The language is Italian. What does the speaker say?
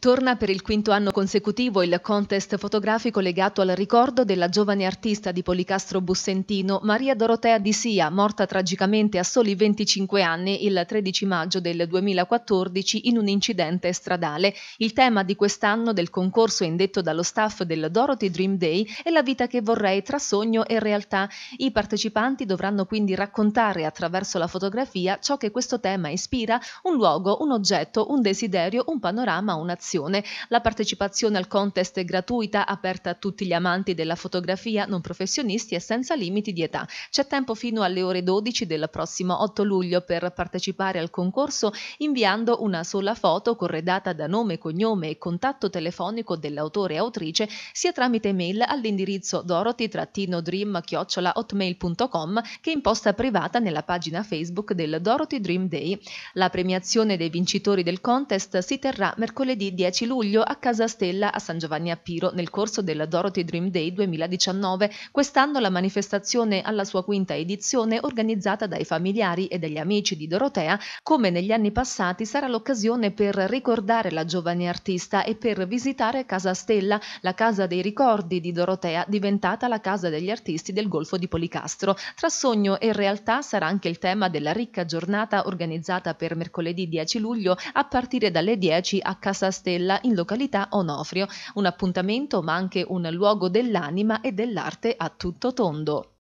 Torna per il quinto anno consecutivo il contest fotografico legato al ricordo della giovane artista di Policastro Bussentino, Maria Dorotea di Sia, morta tragicamente a soli 25 anni il 13 maggio del 2014 in un incidente stradale. Il tema di quest'anno del concorso indetto dallo staff del Dorothy Dream Day è la vita che vorrei tra sogno e realtà. I partecipanti dovranno quindi raccontare attraverso la fotografia ciò che questo tema ispira, un luogo, un oggetto, un desiderio, un panorama, un'azione informazione, la partecipazione al contest è gratuita, aperta a tutti gli amanti della fotografia, non professionisti e senza limiti di età. C'è tempo fino alle ore 12 del prossimo 8 luglio per partecipare al concorso inviando una sola foto corredata da nome, cognome e contatto telefonico dell'autore e autrice sia tramite mail all'indirizzo dorothy-dream-hotmail.com che in posta privata nella pagina Facebook del Dorothy Dream Day. La premiazione dei vincitori del contest si terrà mercoledì 10 luglio a Casa Stella a San Giovanni a Piro nel corso della Dorothy Dream Day 2019, quest'anno la manifestazione alla sua quinta edizione organizzata dai familiari e dagli amici di Dorotea, come negli anni passati sarà l'occasione per ricordare la giovane artista e per visitare Casa Stella, la casa dei ricordi di Dorotea diventata la casa degli artisti del Golfo di Policastro. Tra sogno e realtà sarà anche il tema della ricca giornata organizzata per mercoledì 10 luglio a partire dalle 10 a Casa Stella Stella in località Onofrio, un appuntamento ma anche un luogo dell'anima e dell'arte a tutto tondo.